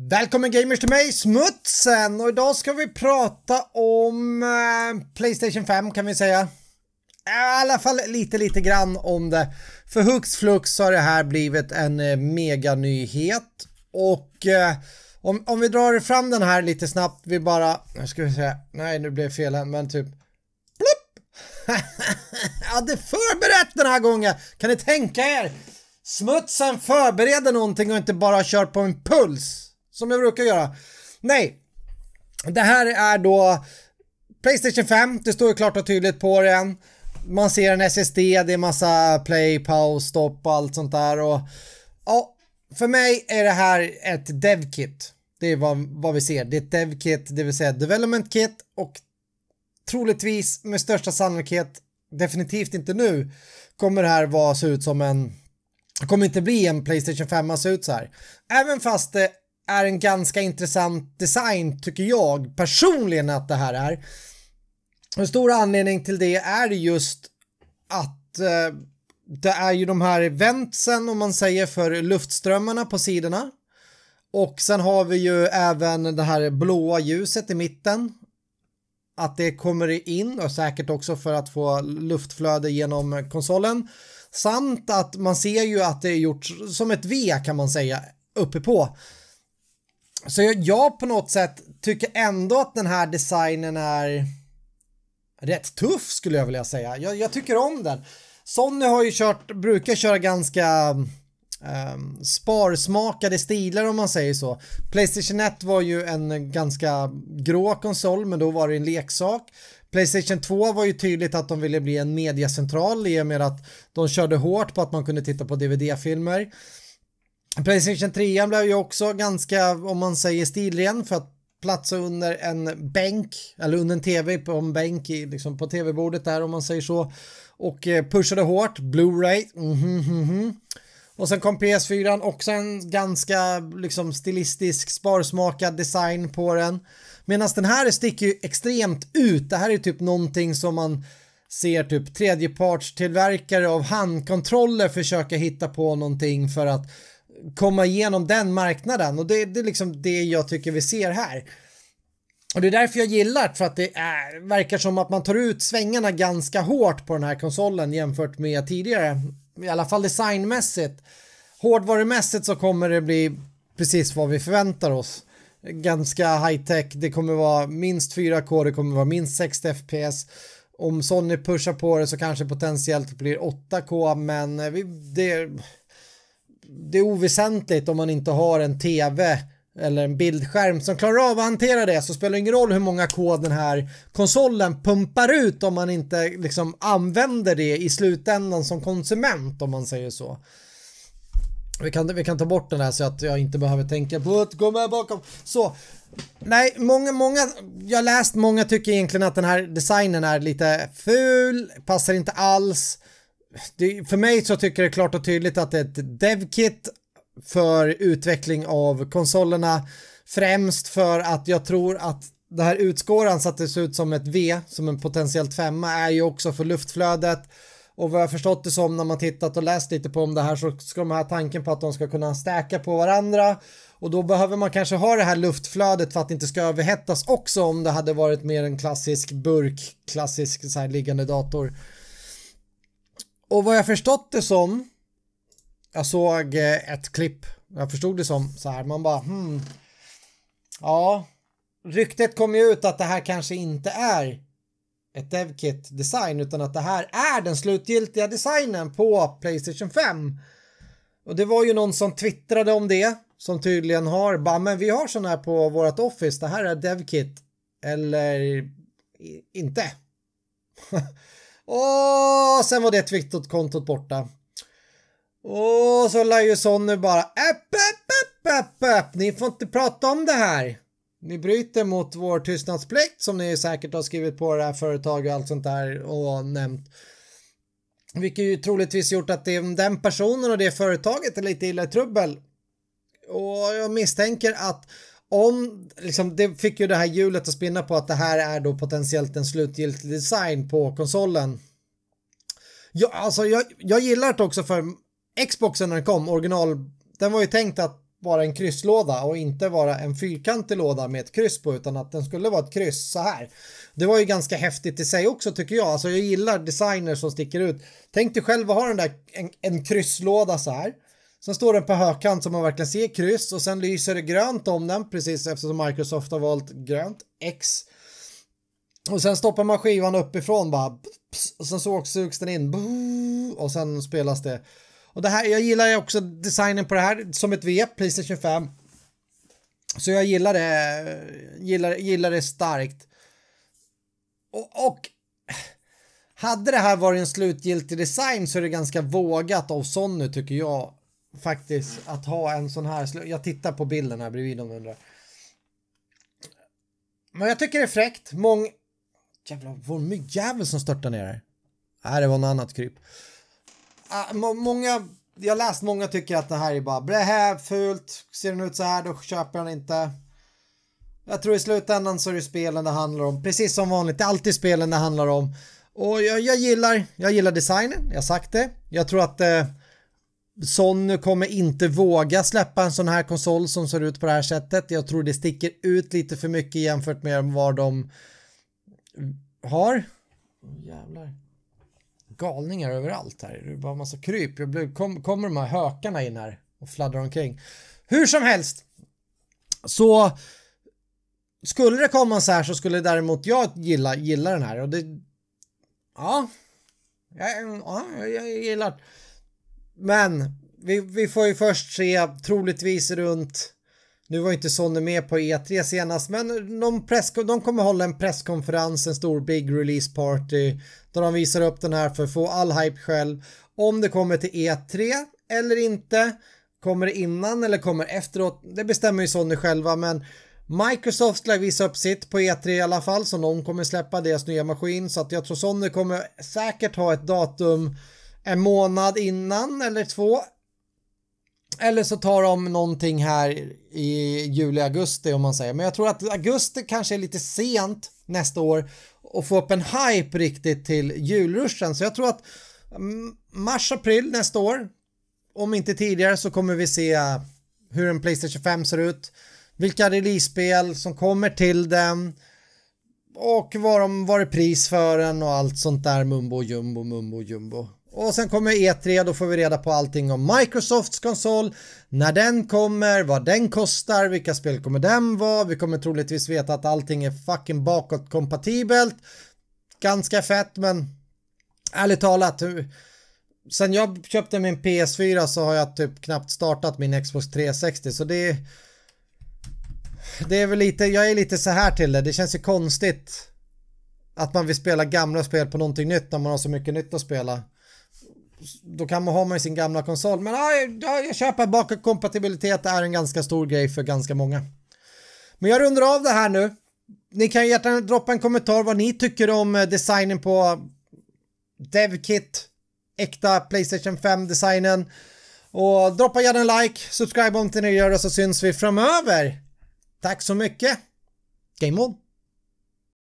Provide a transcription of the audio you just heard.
Välkommen gamers till mig, Smutsen! Och idag ska vi prata om eh, Playstation 5 kan vi säga. I alla fall lite, lite grann om det. För hux flux har det här blivit en eh, meganyhet. Och eh, om, om vi drar fram den här lite snabbt, vi bara... Nu ska vi se. Nej, nu blev fel här men typ... Plupp! jag hade förberett den här gången! Kan ni tänka er? Smutsen förbereder någonting och inte bara kör på en puls som jag brukar göra. Nej, det här är då Playstation 5, det står ju klart och tydligt på den. Man ser en SSD, det är massa play, paus, stopp och allt sånt där och ja, för mig är det här ett DevKit. Det är vad, vad vi ser. Det är ett DevKit, det vill säga Development Kit och troligtvis med största sannolikhet, definitivt inte nu, kommer det här vara, se ut som en kommer inte bli en Playstation 5 man ser ut så här. Även fast det är en ganska intressant design tycker jag personligen att det här är. En stor anledning till det är just att eh, det är ju de här ventsen om man säger för luftströmmarna på sidorna. Och sen har vi ju även det här blåa ljuset i mitten. Att det kommer in och säkert också för att få luftflöde genom konsolen. Samt att man ser ju att det är gjort som ett V kan man säga uppe på så jag, på något sätt tycker ändå att den här designen är rätt tuff skulle jag vilja säga. Jag, jag tycker om den. Sonny har ju kört, brukar köra ganska um, sparsmakade stilar om man säger så. Playstation 1 var ju en ganska grå konsol men då var det en leksak. Playstation 2 var ju tydligt att de ville bli en mediacentral i och med att de körde hårt på att man kunde titta på DVD-filmer. Playstation 3 blev ju också ganska, om man säger stilren, för att platsa under en bänk, eller under en tv på en bänk i, liksom på tv-bordet där om man säger så. Och eh, pushade hårt, Blu-ray. Mm -hmm -hmm. Och sen kom PS4, också en ganska liksom stilistisk, sparsmakad design på den. Medan den här sticker ju extremt ut. Det här är typ någonting som man ser typ tredjepartstillverkare av handkontroller försöka hitta på någonting för att komma igenom den marknaden och det, det är liksom det jag tycker vi ser här. Och det är därför jag gillar för att det är, verkar som att man tar ut svängarna ganska hårt på den här konsolen jämfört med tidigare. I alla fall designmässigt. Hårdvarumässigt så kommer det bli precis vad vi förväntar oss. Ganska high tech, det kommer vara minst 4K, det kommer vara minst 60 FPS. Om Sony pushar på det så kanske potentiellt blir 8K men eh, det det är oväsentligt om man inte har en tv eller en bildskärm som klarar av att hantera det så spelar det ingen roll hur många kod den här konsolen pumpar ut om man inte liksom använder det i slutändan som konsument om man säger så. Vi kan, vi kan ta bort den här så att jag inte behöver tänka på att gå med bakom. Så. Nej, många, många, jag har läst många tycker egentligen att den här designen är lite ful, passar inte alls det, för mig så tycker jag det klart och tydligt att det är ett DevKit för utveckling av konsolerna. Främst för att jag tror att det här utskåran så att det ser ut som ett V, som en potentiellt femma, är ju också för luftflödet. Och vad jag förstått det som när man tittat och läst lite på om det här så ska de här tanken på att de ska kunna stäka på varandra och då behöver man kanske ha det här luftflödet för att det inte ska överhettas också om det hade varit mer en klassisk burk, klassisk så här liggande dator. Och vad jag förstått det som, jag såg eh, ett klipp, jag förstod det som så här, man bara hmm, ja, ryktet kom ju ut att det här kanske inte är ett DevKit design utan att det här är den slutgiltiga designen på Playstation 5. Och det var ju någon som twittrade om det som tydligen har bara men vi har sån här på vårt Office det här är DevKit eller inte. Och sen var det Twitter-kontot borta. Och så la ju Sonny bara äpp, äpp, äpp, äpp, äpp, ni får inte prata om det här. Ni bryter mot vår tystnadsplikt som ni säkert har skrivit på det här företaget och allt sånt där och nämnt. Vilket ju troligtvis gjort att den personen och det företaget är lite illa i trubbel. Och jag misstänker att om, liksom, det fick ju det här hjulet att spinna på att det här är då potentiellt en slutgiltig design på konsolen. Jag, alltså, jag, jag gillar det också för Xboxen när den kom, original, den var ju tänkt att vara en krysslåda och inte vara en fyrkantig låda med ett kryss på utan att den skulle vara ett kryss så här. Det var ju ganska häftigt i sig också tycker jag. Alltså jag gillar designer som sticker ut. Tänk dig själv att ha den där en, en krysslåda så här Sen står den på högkant så man verkligen ser kryss och sen lyser det grönt om den precis eftersom Microsoft har valt grönt X. Och sen stoppar man skivan uppifrån bara och sen så sugs den in och sen spelas det. Och det här, jag gillar ju också designen på det här som ett V, Playstation 25. Så jag gillar det, gillar, gillar det starkt. och, och hade det här varit en slutgiltig design så är det ganska vågat av Sonny tycker jag. Faktiskt, att ha en sån här. Jag tittar på bilden här bredvid om du undrar. Men jag tycker det är fräckt. Mång... Jävlar, vår myggjävel som störtar ner här. Nej, det var något annat kryp. Ah, många... Jag har läst många tycker att det här är bara brähä, fult, ser den ut så här då köper jag den inte. Jag tror i slutändan så är det spelen det handlar om, precis som vanligt. Det är alltid spelen det handlar om. Och jag, jag gillar, jag gillar designen, jag har sagt det. Jag tror att eh, Sony kommer inte våga släppa en sån här konsol som ser ut på det här sättet. Jag tror det sticker ut lite för mycket jämfört med vad de har. Oh, jävlar. Galningar överallt här. Det är bara en massa kryp. Jag blir, kom, kommer de här hökarna in här och fladdrar omkring. Hur som helst. Så skulle det komma så här så skulle däremot jag gilla, gilla den här och det... Ja. Jag, ja, jag gillar men vi, vi får ju först se, troligtvis runt nu var inte Sony med på E3 senast, men de, press, de kommer hålla en presskonferens, en stor big release party, där de visar upp den här för att få all hype själv. Om det kommer till E3 eller inte, kommer det innan eller kommer efteråt, det bestämmer ju Sony själva, men Microsoft lär visa upp sitt på E3 i alla fall, så någon kommer släppa deras nya maskin, så att jag tror Sony kommer säkert ha ett datum en månad innan eller två. Eller så tar de någonting här i juli, augusti om man säger. Men jag tror att augusti kanske är lite sent nästa år och få upp en hype riktigt till julruschen. Så jag tror att mm, mars, april nästa år, om inte tidigare så kommer vi se hur en Playstation 5 ser ut, vilka release-spel som kommer till den och vad, de, vad det är pris för den och allt sånt där mumbo jumbo mumbo jumbo. Och sen kommer E3, då får vi reda på allting om Microsofts konsol, när den kommer, vad den kostar, vilka spel kommer den vara, vi kommer troligtvis veta att allting är fucking bakåtkompatibelt. Ganska fett men ärligt talat, sen jag köpte min PS4 så har jag typ knappt startat min Xbox 360 så det det är väl lite, jag är lite så här till det, det känns ju konstigt att man vill spela gamla spel på någonting nytt när man har så mycket nytt att spela då kan man, ha med sin gamla konsol. Men ja, jag, köper bakåtkompatibilitet är en ganska stor grej för ganska många. Men jag rundar av det här nu. Ni kan gärna droppa en kommentar vad ni tycker om eh, designen på DevKit, äkta Playstation 5-designen. Och droppa gärna en like, subscribe om till ni gör det så syns vi framöver. Tack så mycket. Game on!